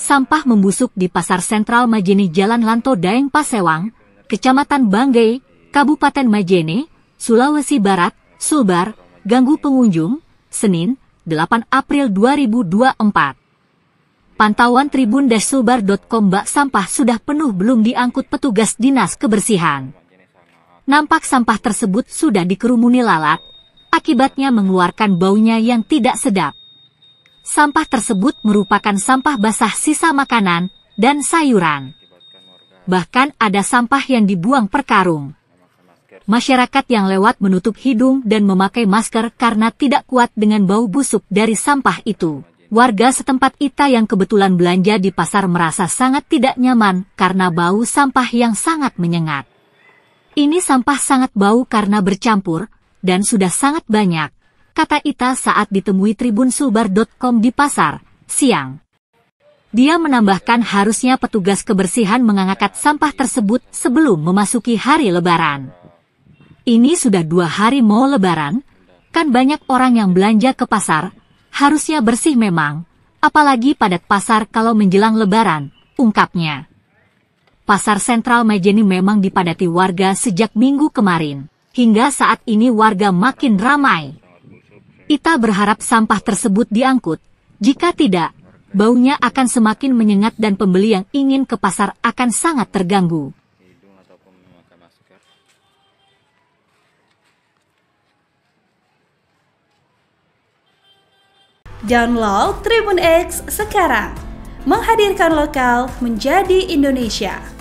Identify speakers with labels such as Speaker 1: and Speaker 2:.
Speaker 1: sampah membusuk di pasar sentral Majene Jalan Lanto Daeng Pasewang, Kecamatan Banggai, Kabupaten Majene, Sulawesi Barat, Sulbar, ganggu pengunjung, Senin, 8 April 2024. Pantauan Tribun Sulbar.com bak sampah sudah penuh belum diangkut petugas dinas kebersihan. Nampak sampah tersebut sudah dikerumuni lalat, akibatnya mengeluarkan baunya yang tidak sedap sampah tersebut merupakan sampah basah sisa makanan dan sayuran. Bahkan ada sampah yang dibuang per karung. Masyarakat yang lewat menutup hidung dan memakai masker karena tidak kuat dengan bau busuk dari sampah itu. Warga setempat Ita yang kebetulan belanja di pasar merasa sangat tidak nyaman karena bau sampah yang sangat menyengat. Ini sampah sangat bau karena bercampur dan sudah sangat banyak kata Ita saat ditemui Sulbar.com di pasar, siang. Dia menambahkan harusnya petugas kebersihan mengangkat sampah tersebut sebelum memasuki hari lebaran. Ini sudah dua hari mau lebaran, kan banyak orang yang belanja ke pasar, harusnya bersih memang, apalagi padat pasar kalau menjelang lebaran, ungkapnya. Pasar sentral Majeni memang dipadati warga sejak minggu kemarin. Hingga saat ini warga makin ramai. Ita berharap sampah tersebut diangkut. Jika tidak, baunya akan semakin menyengat dan pembeli yang ingin ke pasar akan sangat terganggu.
Speaker 2: Download Tribun X sekarang, menghadirkan lokal menjadi Indonesia.